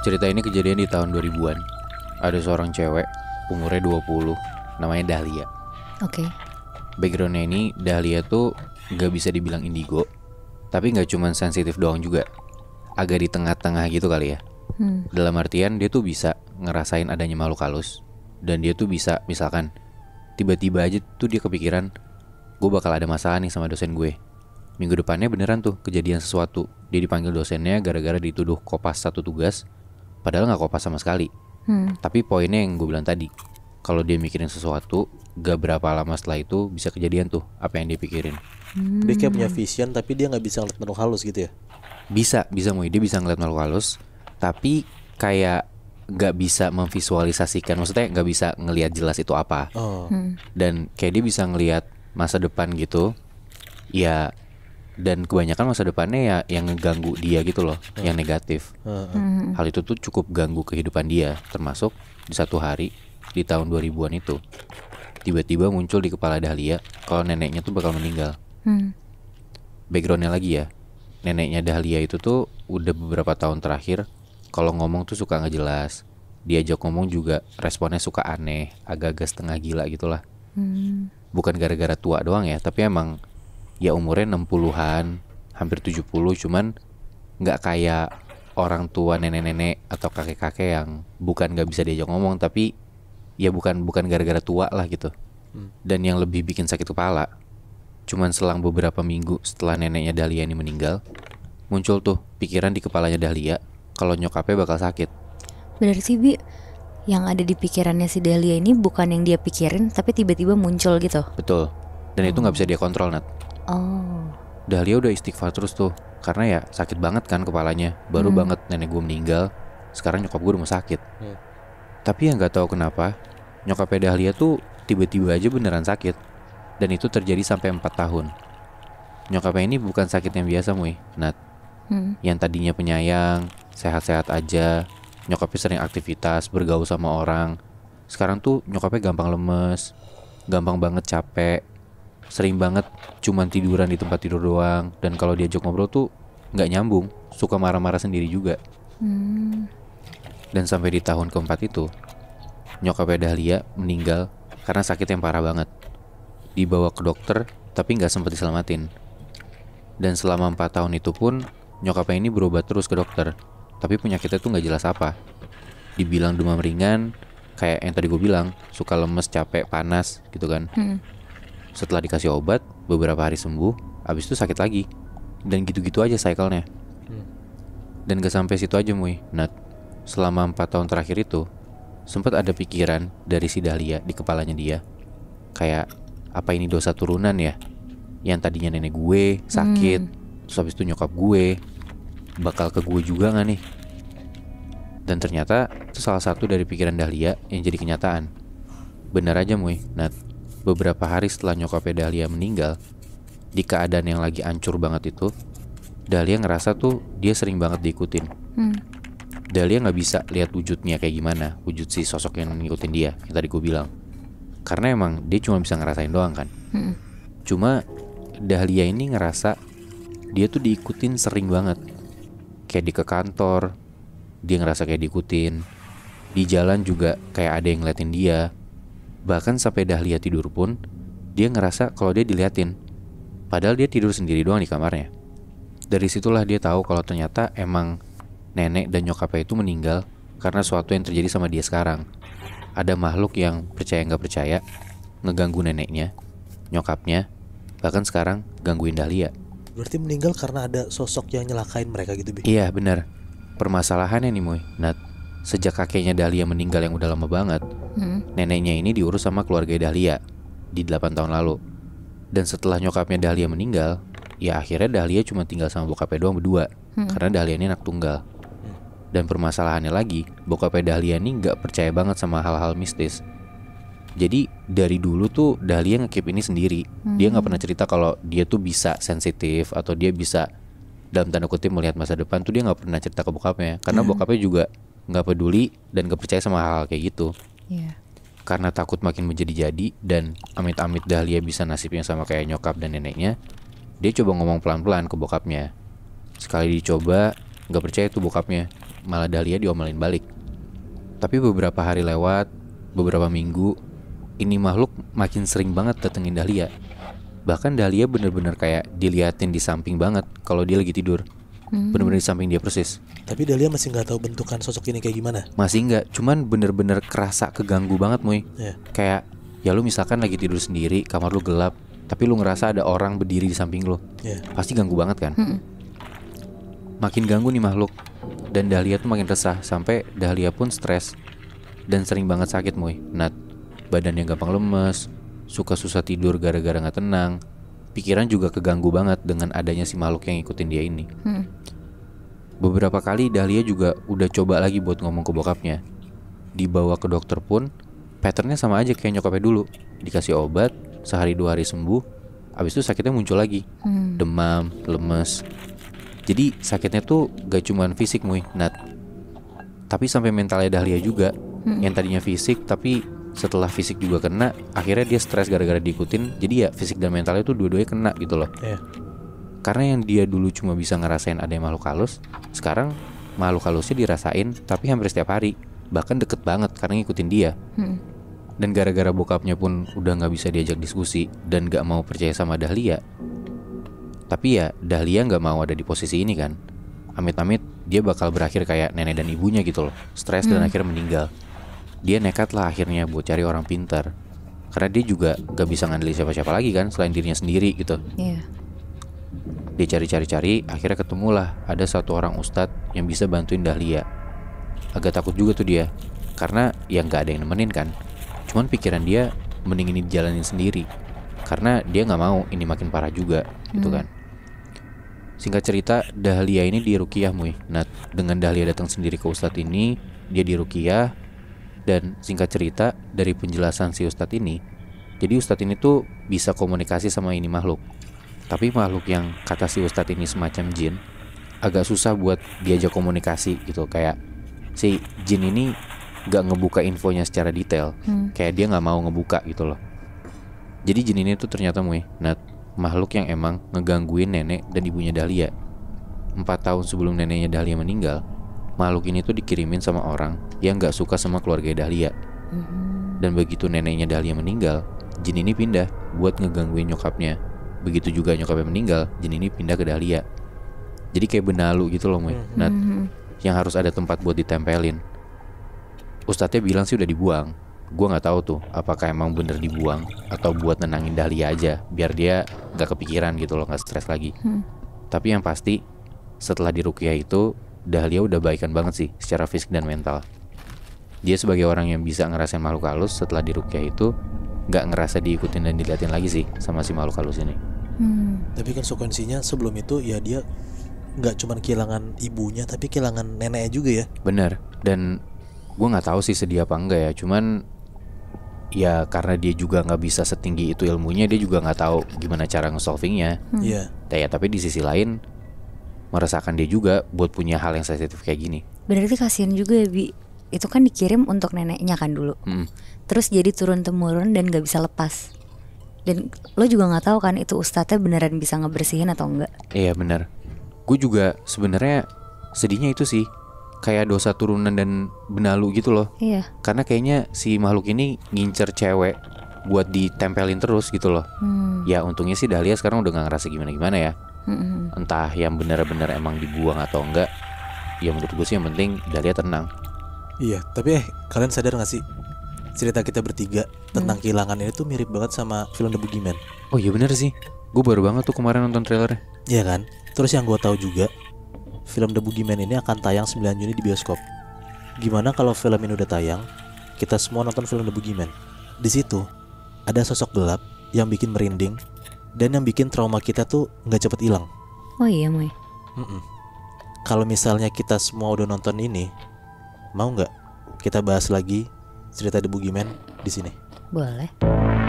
Cerita ini kejadian di tahun 2000-an. Ada seorang cewek, umurnya 20, namanya Dahlia. Oke. Okay. Backgroundnya ini Dahlia tuh gak bisa dibilang indigo, tapi gak cuma sensitif doang juga. Agak di tengah-tengah gitu kali ya. Hmm. Dalam artian dia tuh bisa ngerasain adanya makhluk halus dan dia tuh bisa misalkan tiba-tiba aja tuh dia kepikiran gue bakal ada masalah nih sama dosen gue. Minggu depannya beneran tuh kejadian sesuatu. Dia dipanggil dosennya gara-gara dituduh kopas satu tugas padahal nggak kopas sama sekali hmm. tapi poinnya yang gue bilang tadi kalau dia mikirin sesuatu gak berapa lama setelah itu bisa kejadian tuh apa yang dia pikirin hmm. dia kayak punya vision tapi dia nggak bisa ngeliat makhluk halus gitu ya bisa bisa mau dia bisa ngeliat makhluk halus tapi kayak nggak bisa memvisualisasikan maksudnya nggak bisa ngelihat jelas itu apa oh. hmm. dan kayak dia bisa ngelihat masa depan gitu ya dan kebanyakan masa depannya ya yang ngeganggu dia gitu loh, hmm. yang negatif. Hmm. Hal itu tuh cukup ganggu kehidupan dia, termasuk di satu hari di tahun 2000-an itu. Tiba-tiba muncul di kepala Dahlia kalau neneknya tuh bakal meninggal. Hmm. Backgroundnya lagi ya, neneknya Dahlia itu tuh udah beberapa tahun terakhir kalau ngomong tuh suka nggak jelas. Diajak ngomong juga responnya suka aneh, agak-agak setengah gila gitulah. Hmm. Bukan gara-gara tua doang ya, tapi emang ya umurnya 60-an, hampir 70 cuman nggak kayak orang tua nenek-nenek atau kakek-kakek yang bukan nggak bisa diajak ngomong tapi ya bukan bukan gara-gara tua lah gitu. Hmm. Dan yang lebih bikin sakit kepala, cuman selang beberapa minggu setelah neneknya Dahlia ini meninggal, muncul tuh pikiran di kepalanya Dahlia kalau nyokapnya bakal sakit. benar sih Bi, yang ada di pikirannya si Dahlia ini bukan yang dia pikirin tapi tiba-tiba muncul gitu. Betul. Dan hmm. itu nggak bisa dia kontrol, Nat. Oh. Dahlia udah istighfar terus tuh, karena ya sakit banget kan kepalanya. Baru hmm. banget nenek gue meninggal, sekarang nyokap gue rumah sakit. Yeah. Tapi yang nggak tahu kenapa, nyokapnya Dahlia tuh tiba-tiba aja beneran sakit. Dan itu terjadi sampai 4 tahun. Nyokapnya ini bukan sakit yang biasa, Mui. Nat. Hmm. Yang tadinya penyayang, sehat-sehat aja, nyokapnya sering aktivitas, bergaul sama orang. Sekarang tuh nyokapnya gampang lemes, gampang banget capek, sering banget cuman tiduran di tempat tidur doang dan kalau diajak ngobrol tuh nggak nyambung suka marah-marah sendiri juga hmm. dan sampai di tahun keempat itu nyokapnya Dahlia meninggal karena sakit yang parah banget dibawa ke dokter tapi nggak sempat diselamatin dan selama empat tahun itu pun nyokapnya ini berobat terus ke dokter tapi penyakitnya tuh nggak jelas apa dibilang demam ringan kayak yang tadi gue bilang suka lemes capek panas gitu kan hmm setelah dikasih obat, beberapa hari sembuh, abis itu sakit lagi. Dan gitu-gitu aja cycle-nya. Hmm. Dan gak sampai situ aja Mui. Nah, selama empat tahun terakhir itu, sempat ada pikiran dari si Dahlia di kepalanya dia. Kayak, apa ini dosa turunan ya? Yang tadinya nenek gue sakit, hmm. terus abis itu nyokap gue, bakal ke gue juga gak nih? Dan ternyata itu salah satu dari pikiran Dahlia yang jadi kenyataan. Bener aja Mui. Nat beberapa hari setelah nyokapnya Dahlia meninggal, di keadaan yang lagi ancur banget itu, Dahlia ngerasa tuh dia sering banget diikutin. Hmm. Dahlia nggak bisa lihat wujudnya kayak gimana, wujud si sosok yang ngikutin dia, yang tadi gue bilang. Karena emang dia cuma bisa ngerasain doang kan. Hmm. Cuma Dahlia ini ngerasa dia tuh diikutin sering banget. Kayak di ke kantor, dia ngerasa kayak diikutin. Di jalan juga kayak ada yang ngeliatin dia Bahkan sampai Dahlia tidur pun, dia ngerasa kalau dia diliatin. Padahal dia tidur sendiri doang di kamarnya. Dari situlah dia tahu kalau ternyata emang nenek dan nyokapnya itu meninggal karena suatu yang terjadi sama dia sekarang. Ada makhluk yang percaya nggak percaya, ngeganggu neneknya, nyokapnya, bahkan sekarang gangguin Dahlia. Berarti meninggal karena ada sosok yang nyelakain mereka gitu, Bi? Iya, benar. Permasalahannya nih, Moy. Nah, sejak kakeknya Dahlia meninggal yang udah lama banget, hmm. neneknya ini diurus sama keluarga Dahlia di 8 tahun lalu. Dan setelah nyokapnya Dahlia meninggal, ya akhirnya Dahlia cuma tinggal sama bokapnya doang berdua, hmm. karena Dahlia ini anak tunggal. Dan permasalahannya lagi, bokapnya Dahlia ini nggak percaya banget sama hal-hal mistis. Jadi dari dulu tuh Dahlia ngekip ini sendiri. Hmm. Dia nggak hmm. pernah cerita kalau dia tuh bisa sensitif atau dia bisa dalam tanda kutip melihat masa depan tuh dia nggak pernah cerita ke bokapnya karena hmm. bokapnya juga nggak peduli dan gak percaya sama hal, hal kayak gitu yeah. karena takut makin menjadi-jadi dan amit-amit Dahlia bisa nasibnya sama kayak nyokap dan neneknya dia coba ngomong pelan-pelan ke bokapnya sekali dicoba nggak percaya tuh bokapnya malah Dahlia diomelin balik tapi beberapa hari lewat beberapa minggu ini makhluk makin sering banget datengin Dahlia bahkan Dahlia bener-bener kayak diliatin di samping banget kalau dia lagi tidur hmm. benar benar di samping dia persis tapi Dahlia masih nggak tahu bentukan sosok ini kayak gimana masih nggak cuman bener-bener kerasa keganggu banget muy yeah. kayak ya lu misalkan lagi tidur sendiri kamar lu gelap tapi lu ngerasa ada orang berdiri di samping lu yeah. pasti ganggu banget kan hmm. makin ganggu nih makhluk dan Dahlia tuh makin resah sampai Dahlia pun stres dan sering banget sakit muy nat badannya gampang lemes suka susah tidur gara-gara nggak tenang pikiran juga keganggu banget dengan adanya si makhluk yang ngikutin dia ini. Hmm. Beberapa kali Dahlia juga udah coba lagi buat ngomong ke bokapnya. Dibawa ke dokter pun, patternnya sama aja kayak nyokapnya dulu. Dikasih obat, sehari dua hari sembuh, abis itu sakitnya muncul lagi. Hmm. Demam, lemes. Jadi sakitnya tuh gak cuma fisik mui Nat. Tapi sampai mentalnya Dahlia juga. Hmm. Yang tadinya fisik, tapi setelah fisik juga kena, akhirnya dia stres gara-gara diikutin. Jadi ya fisik dan mentalnya tuh dua-duanya kena gitu loh. Yeah. Karena yang dia dulu cuma bisa ngerasain ada yang makhluk halus, sekarang makhluk halusnya dirasain tapi hampir setiap hari. Bahkan deket banget karena ngikutin dia. Hmm. Dan gara-gara bokapnya pun udah gak bisa diajak diskusi dan gak mau percaya sama Dahlia. Tapi ya Dahlia gak mau ada di posisi ini kan. Amit-amit dia bakal berakhir kayak nenek dan ibunya gitu loh. Stres hmm. dan akhirnya meninggal. Dia nekat lah akhirnya buat cari orang pintar karena dia juga gak bisa ngandelin siapa-siapa lagi kan selain dirinya sendiri gitu. Yeah. Dia cari-cari-cari, akhirnya ketemulah ada satu orang ustadz yang bisa bantuin Dahlia. Agak takut juga tuh dia, karena yang nggak ada yang nemenin kan. Cuman pikiran dia mending ini dijalanin sendiri, karena dia nggak mau ini makin parah juga, gitu hmm. gitu kan. Singkat cerita, Dahlia ini di Rukiah Muy. Nah, dengan Dahlia datang sendiri ke Ustadz ini, dia di Rukiah. Dan singkat cerita, dari penjelasan si Ustadz ini, jadi Ustadz ini tuh bisa komunikasi sama ini makhluk. Tapi makhluk yang kata si Ustadz ini semacam jin, agak susah buat diajak komunikasi gitu. Kayak si jin ini gak ngebuka infonya secara detail. Hmm. Kayak dia gak mau ngebuka gitu loh. Jadi jin ini tuh ternyata mui, nah makhluk yang emang ngegangguin nenek dan ibunya Dahlia. Empat tahun sebelum neneknya Dahlia meninggal, makhluk ini tuh dikirimin sama orang yang gak suka sama keluarga Dahlia. Hmm. Dan begitu neneknya Dahlia meninggal, jin ini pindah buat ngegangguin nyokapnya begitu juga nyokapnya meninggal jin ini pindah ke Dahlia jadi kayak benalu gitu loh Mui. Mm-hmm. Nah, nah hmm. yang harus ada tempat buat ditempelin Ustadznya bilang sih udah dibuang gue nggak tahu tuh apakah emang bener dibuang atau buat nenangin Dahlia aja biar dia nggak kepikiran gitu loh nggak stres lagi hmm. tapi yang pasti setelah dirukia itu Dahlia udah baikan banget sih secara fisik dan mental dia sebagai orang yang bisa ngerasain makhluk halus setelah dirukia itu nggak ngerasa diikutin dan diliatin lagi sih sama si makhluk halus ini hmm. tapi konsekuensinya sebelum itu ya dia nggak cuma kehilangan ibunya tapi kehilangan neneknya juga ya benar dan gue nggak tahu sih sedia apa enggak ya cuman ya karena dia juga nggak bisa setinggi itu ilmunya dia juga nggak tahu gimana cara ngesolvingnya hmm. iya hmm. yeah. tapi di sisi lain meresahkan dia juga buat punya hal yang sensitif kayak gini berarti kasihan juga ya bi itu kan dikirim untuk neneknya kan dulu hmm. terus jadi turun temurun dan nggak bisa lepas dan lo juga nggak tahu kan itu ustadznya beneran bisa ngebersihin atau enggak iya bener gue juga sebenarnya sedihnya itu sih kayak dosa turunan dan benalu gitu loh iya karena kayaknya si makhluk ini ngincer cewek buat ditempelin terus gitu loh hmm. ya untungnya sih Dahlia sekarang udah gak ngerasa gimana gimana ya hmm. entah yang bener-bener emang dibuang atau enggak ya menurut gue sih yang penting Dahlia tenang iya tapi eh kalian sadar gak sih cerita kita bertiga tentang hmm. kehilangan ini tuh mirip banget sama film The Boogeyman. Oh iya bener sih. Gue baru banget tuh kemarin nonton trailernya. Iya kan? Terus yang gue tahu juga, film The Boogeyman ini akan tayang 9 Juni di bioskop. Gimana kalau film ini udah tayang, kita semua nonton film The Boogeyman. Di situ ada sosok gelap yang bikin merinding dan yang bikin trauma kita tuh nggak cepet hilang. Oh iya, Moy. Mm -mm. Kalau misalnya kita semua udah nonton ini, mau nggak kita bahas lagi cerita The Boogeyman di sini. Boleh.